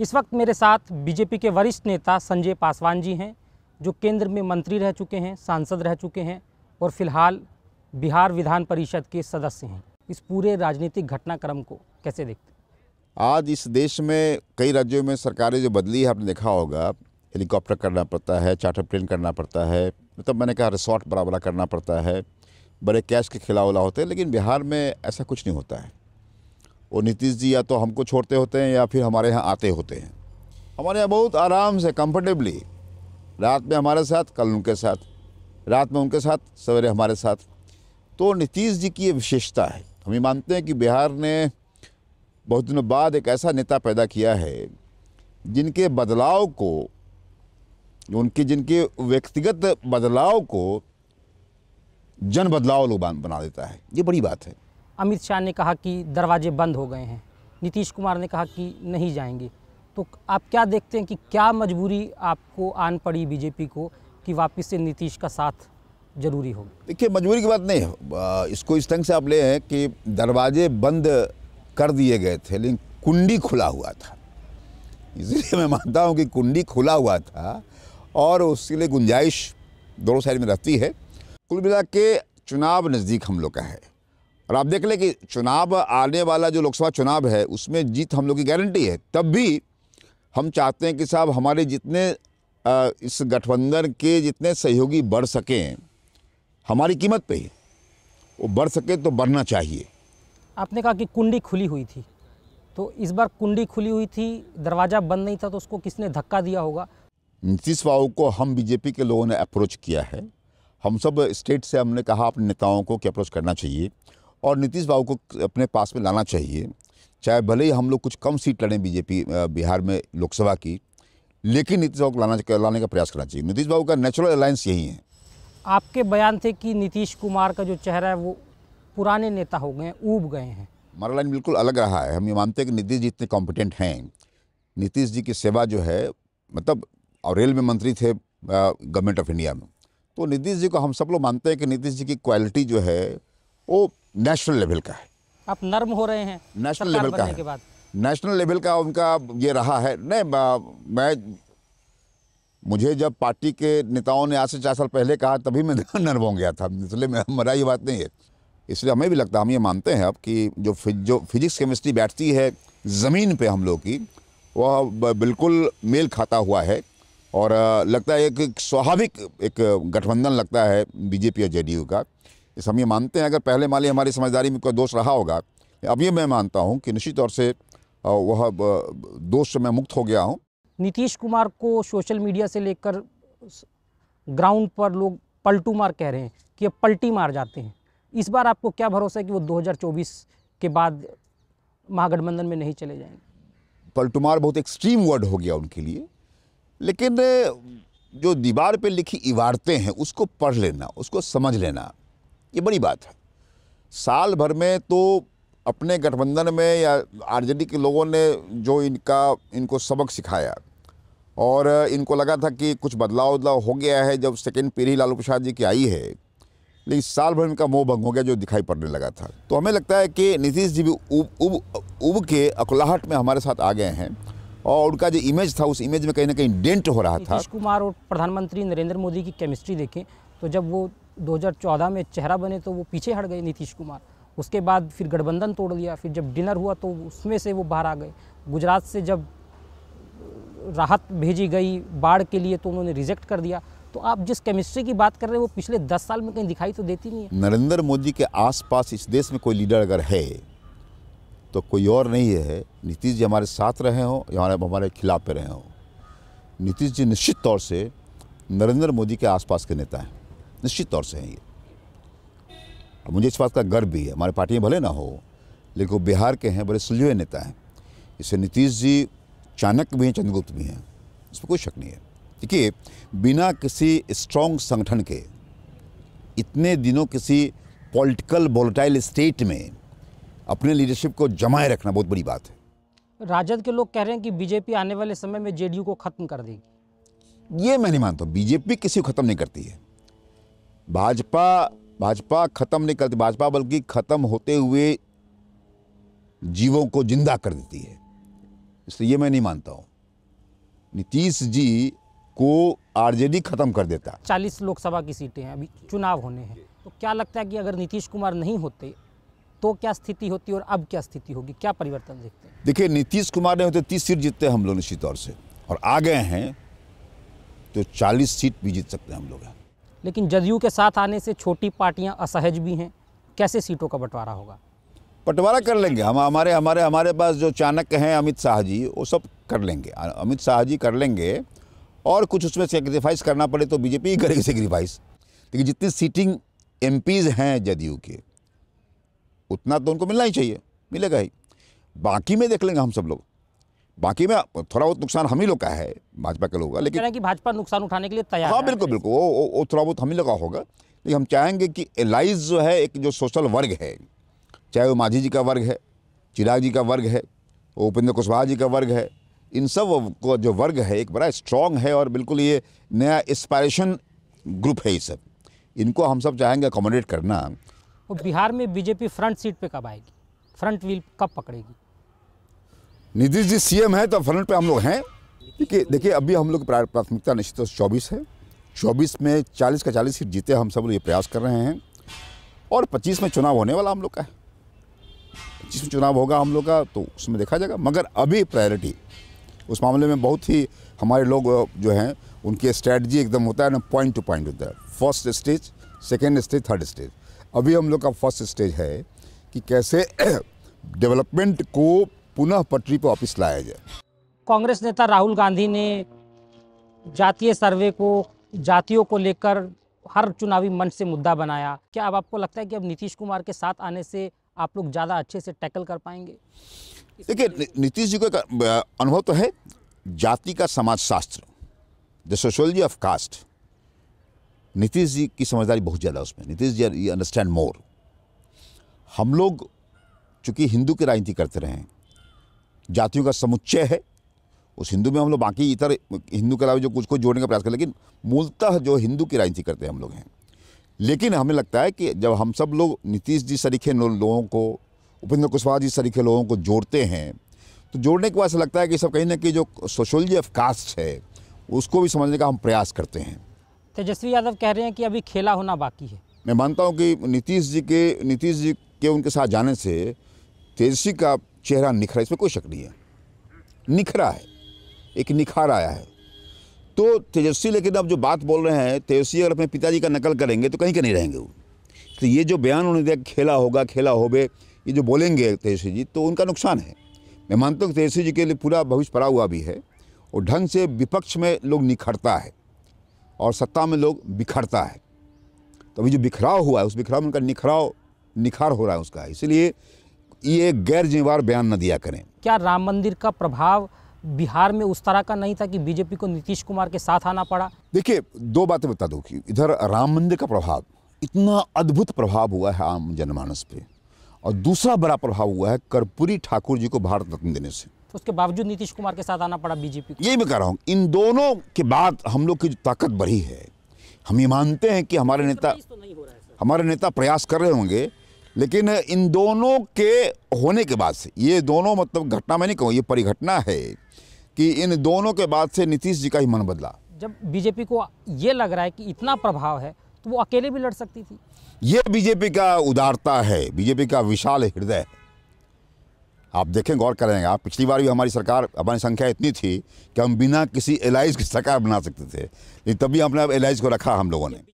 इस वक्त मेरे साथ बीजेपी के वरिष्ठ नेता संजय पासवान जी हैं जो केंद्र में मंत्री रह चुके हैं सांसद रह चुके हैं और फिलहाल बिहार विधान परिषद के सदस्य हैं इस पूरे राजनीतिक घटनाक्रम को कैसे देखते आज इस देश में कई राज्यों में सरकारें जो बदली है आपने देखा होगा हेलीकॉप्टर करना पड़ता है चार्टर प्लेन करना पड़ता है मतलब तो मैंने कहा रिसोर्ट बड़ा बड़ा करना पड़ता है बड़े कैश के खिलावला होते हैं लेकिन बिहार में ऐसा कुछ नहीं होता है वो नीतीश जी या तो हमको छोड़ते होते हैं या फिर हमारे यहाँ आते होते हैं हमारे यहाँ बहुत आराम से कंफर्टेबली रात में हमारे साथ कल उनके साथ रात में उनके साथ सवेरे हमारे साथ तो नीतीश जी की ये विशेषता है हम ये मानते हैं कि बिहार ने बहुत दिनों बाद एक ऐसा नेता पैदा किया है जिनके बदलाव को उनके जिनके व्यक्तिगत बदलाव को जन बदलाव लोग बना देता है ये बड़ी बात है अमित शाह ने कहा कि दरवाजे बंद हो गए हैं नीतीश कुमार ने कहा कि नहीं जाएंगे तो आप क्या देखते हैं कि क्या मजबूरी आपको आन पड़ी बीजेपी को कि वापस से नीतीश का साथ जरूरी होगा देखिए मजबूरी की बात नहीं है इसको इस ढंग से आप ले हैं कि दरवाजे बंद कर दिए गए थे लेकिन कुंडी खुला हुआ था इसलिए मैं मानता हूँ कि कुंडी खुला हुआ था और उसके लिए गुंजाइश दोनों साइड में रहती है कुल मिला के चुनाव नज़दीक हम लोग का है और आप देख लें कि चुनाव आने वाला जो लोकसभा चुनाव है उसमें जीत हम लोग की गारंटी है तब भी हम चाहते हैं कि साहब हमारे जितने इस गठबंधन के जितने सहयोगी बढ़ सकें हमारी कीमत पे ही वो बढ़ सके तो बढ़ना चाहिए आपने कहा कि कुंडी खुली हुई थी तो इस बार कुंडी खुली हुई थी दरवाज़ा बंद नहीं था तो उसको किसने धक्का दिया होगा नीतीश बाबू को हम बीजेपी के लोगों ने अप्रोच किया है हम सब स्टेट से हमने कहा अपने नेताओं को कि अप्रोच करना चाहिए और नीतीश बाबू को अपने पास में लाना चाहिए चाहे भले ही हम लोग कुछ कम सीट लड़ें बीजेपी बिहार में लोकसभा की लेकिन नीतीश बाबू को लाना लाने का प्रयास करना चाहिए नीतीश बाबू का नेचुरल अलायंस यही है आपके बयान थे कि नीतीश कुमार का जो चेहरा है वो पुराने नेता हो गए हैं ऊब गए हैं हमारा लाइन बिल्कुल अलग रहा है हम ये मानते हैं कि नीतीश जी इतने कॉम्पिटेंट हैं नीतीश जी की सेवा जो है मतलब और रेल में मंत्री थे गवर्नमेंट ऑफ इंडिया में तो नीतीश जी को हम सब लोग मानते हैं कि नीतीश जी की क्वालिटी जो है वो नेशनल लेवल का है आप नर्म हो रहे हैं नेशनल लेवल का है नेशनल लेवल का उनका ये रहा है नहीं मैं मुझे जब पार्टी के नेताओं ने आज से चार साल पहले कहा तभी मैं नर्म हो गया था इसलिए हमारा ये बात नहीं है इसलिए हमें भी लगता है हम ये मानते हैं अब कि जो फिज, जो फिजिक्स केमिस्ट्री बैठती है ज़मीन पे हम लोग की वह बिल्कुल मेल खाता हुआ है और लगता है एक स्वाभाविक एक गठबंधन लगता है बीजेपी और जेडीयू का इस हम ये मानते हैं अगर पहले माली हमारी समझदारी में कोई दोष रहा होगा अब ये मैं मानता हूँ कि निश्चित तौर से वह दोष से मैं मुक्त हो गया हूँ नीतीश कुमार को सोशल मीडिया से लेकर ग्राउंड पर लोग पलटू मार कह रहे हैं कि पलटी मार जाते हैं इस बार आपको क्या भरोसा है कि वो 2024 के बाद महागठबंधन में नहीं चले जाएंगे मार बहुत एक्सट्रीम वर्ड हो गया उनके लिए लेकिन जो दीवार पे लिखी इबारतें हैं उसको पढ़ लेना उसको समझ लेना ये बड़ी बात है साल भर में तो अपने गठबंधन में या आरजेडी के लोगों ने जो इनका इनको सबक सिखाया और इनको लगा था कि कुछ बदलाव उदलाव हो गया है जब सेकेंड पीढ़ी लालू प्रसाद जी की आई है लेकिन साल भर इनका मोह भंग हो गया जो दिखाई पड़ने लगा था तो हमें लगता है कि नीतीश जी भी उब उब उब के अकुलाहट में हमारे साथ आ गए हैं और उनका जो इमेज था उस इमेज में कहीं ना कहीं डेंट हो रहा था कुमार और प्रधानमंत्री नरेंद्र मोदी की केमिस्ट्री देखें तो जब वो 2014 में चेहरा बने तो वो पीछे हट गए नीतीश कुमार उसके बाद फिर गठबंधन तोड़ लिया फिर जब डिनर हुआ तो उसमें से वो बाहर आ गए गुजरात से जब राहत भेजी गई बाढ़ के लिए तो उन्होंने रिजेक्ट कर दिया तो आप जिस केमिस्ट्री की बात कर रहे हैं वो पिछले दस साल में कहीं दिखाई तो देती नहीं है नरेंद्र मोदी के आसपास इस देश में कोई लीडर अगर है तो कोई और नहीं है नीतीश जी हमारे साथ रहे हों या हमारे हमारे खिलाफ रहे हों नीतीश जी निश्चित तौर से नरेंद्र मोदी के आसपास के नेता हैं निश्चित तौर से हैं ये और मुझे इस बात का गर्व भी है हमारे पार्टी में भले ना हो लेकिन वो बिहार के हैं बड़े सुलझे नेता हैं इससे नीतीश जी चाणक्य भी हैं चंद्रगुप्त भी हैं इसमें कोई शक नहीं है देखिए बिना किसी स्ट्रॉन्ग संगठन के इतने दिनों किसी पॉलिटिकल वोलेटाइल स्टेट में अपने लीडरशिप को जमाए रखना बहुत बड़ी बात है राजद के लोग कह रहे हैं कि बीजेपी आने वाले समय में जेडीयू को खत्म कर देगी ये मैं नहीं मानता बीजेपी किसी को खत्म नहीं करती है भाजपा भाजपा ख़त्म नहीं करती भाजपा बल्कि ख़त्म होते हुए जीवों को जिंदा कर देती है इसलिए ये मैं नहीं मानता हूँ नीतीश जी को आरजेडी ख़त्म कर देता चालीस लोकसभा की सीटें हैं अभी चुनाव होने हैं तो क्या लगता है कि अगर नीतीश कुमार नहीं होते तो क्या स्थिति होती और अब क्या स्थिति होगी क्या परिवर्तन देखते हैं देखिए नीतीश कुमार ने होते तीस सीट जीतते हैं हम लोग निश्चित तौर से और आ गए हैं तो चालीस सीट भी जीत सकते हैं हम लोग हैं लेकिन जदयू के साथ आने से छोटी पार्टियां असहज भी हैं कैसे सीटों का बंटवारा होगा बंटवारा कर लेंगे हम हमारे हमारे हमारे पास जो चाणक्य हैं अमित शाह जी वो सब कर लेंगे अमित शाह जी कर लेंगे और कुछ उसमें सेक्रीफाइस करना पड़े तो बीजेपी ही करेगी सेक्रीफाइस लेकिन जितनी सीटिंग एम हैं जदयू के उतना तो उनको मिलना ही चाहिए मिलेगा ही बाकी में देख लेंगे हम सब लोग बाकी में थोड़ा बहुत नुकसान हम ही लोग का है भाजपा के लोग का लेकिन कि भाजपा नुकसान उठाने के लिए तैयार हाँ बिल्कुल बिल्कुल वो वो थोड़ा बहुत हम ही लोग का होगा लेकिन हम चाहेंगे कि एलाइज जो है एक जो सोशल वर्ग है चाहे वो माझी जी का वर्ग है चिराग जी का वर्ग है उपेंद्र कुशवाहा जी का वर्ग है इन सब को जो वर्ग है एक बड़ा स्ट्रांग है और बिल्कुल ये नया इंस्पायरेशन ग्रुप है ये सब इनको हम सब चाहेंगे अकोमोडेट करना वो बिहार में बीजेपी फ्रंट सीट पे कब आएगी फ्रंट व्हील कब पकड़ेगी नीतीश जी सीएम है तो फ्रंट पे हम लोग हैं देखिए देखिए अभी हम लोग प्राथमिकता निश्चित तौर चौबीस है चौबीस में चालीस का चालीस सीट जीते हम सब लोग ये प्रयास कर रहे हैं और पच्चीस में चुनाव होने वाला हम लोग का है पच्चीस में चुनाव होगा हम लोग का तो उसमें देखा जाएगा मगर अभी प्रायोरिटी उस मामले में बहुत ही हमारे लोग जो हैं उनकी स्ट्रैटी एकदम होता है ना पॉइंट टू पॉइंट होता है first stage second stage third stage अभी हम लोग का फर्स्ट स्टेज है कि कैसे डेवलपमेंट को पुनः पटरी पर वापिस लाया जाए कांग्रेस नेता राहुल गांधी ने जातीय सर्वे को जातियों को लेकर हर चुनावी मंच से मुद्दा बनाया क्या अब आपको लगता है कि अब नीतीश कुमार के साथ आने से आप लोग ज़्यादा अच्छे से टैकल कर पाएंगे देखिए नीतीश जी का अनुभव तो है जाति का समाजशास्त्र the sociology of caste Nitish ji की समझदारी बहुत ज़्यादा उसमें नीतीश जी अंडरस्टैंड मोर हम लोग चूँकि हिंदू की राजनीति करते रहे हैं जातियों का समुच्चय है उस हिंदू में हम लोग बाकी इतर हिंदू के अलावा जो कुछ को जोड़ने का प्रयास करें लेकिन मूलतः जो हिंदू की राजनीति करते हैं हम लोग हैं लेकिन हमें लगता है कि जब हम सब लोग नीतीश जी सरीखे लोगों को उपेंद्र कुशवाहा जी सरीखे लोगों को जोड़ते हैं तो जोड़ने के बाद ऐसा लगता है कि सब कहीं ना कहीं जो सोशोलॉजी ऑफ कास्ट है उसको भी समझने का हम प्रयास करते हैं तेजस्वी यादव कह रहे हैं कि अभी खेला होना बाकी है मैं मानता हूँ कि नीतीश जी के नीतीश जी के उनके साथ जाने से तेजस्वी का चेहरा निखरा इसमें कोई शक नहीं है निखरा है एक निखार आया है तो तेजस्वी लेकिन अब जो बात बोल रहे हैं तेजस्वी अगर अपने पिताजी का नकल करेंगे तो कहीं के नहीं रहेंगे वो तो ये जो बयान उन्होंने दिया खेला होगा खेला होबे ये जो बोलेंगे तेजस्वी जी तो उनका नुकसान है मैं मानता हूँ तेजस्वी जी के लिए पूरा भविष्य पड़ा हुआ भी है और ढंग से विपक्ष में लोग निखरता है और सत्ता में लोग बिखरता है तो अभी जो बिखराव हुआ है उस बिखराव में उनका निखराव निखार हो रहा है उसका इसलिए ये गैर जिम्मेवार बयान न दिया करें क्या राम मंदिर का प्रभाव बिहार में उस तरह का नहीं था कि बीजेपी को नीतीश कुमार के साथ आना पड़ा देखिए दो बातें बता दो कि इधर राम मंदिर का प्रभाव इतना अद्भुत प्रभाव हुआ है आम जनमानस पे और दूसरा बड़ा प्रभाव हुआ है कर्पूरी ठाकुर जी को भारत रत्न देने से तो उसके बावजूद नीतीश कुमार के साथ आना पड़ा बीजेपी यही मैं कह रहा हूँ इन दोनों के बाद हम लोग की ताकत बढ़ी है हम ये मानते हैं कि हमारे नेता तो हमारे नेता प्रयास कर रहे होंगे लेकिन इन दोनों के होने के बाद से ये दोनों मतलब घटना मैं नहीं कहूँ ये परिघटना है कि इन दोनों के बाद से नीतीश जी का ही मन बदला जब बीजेपी को ये लग रहा है कि इतना प्रभाव है तो वो अकेले भी लड़ सकती थी ये बीजेपी का उदारता है बीजेपी का विशाल हृदय है आप देखें गौर करेंगे आप पिछली बार भी हमारी सरकार हमारी संख्या इतनी थी कि हम बिना किसी एलाइज की सरकार बना सकते थे लेकिन तभी हमने अब एलाइज को रखा हम लोगों ने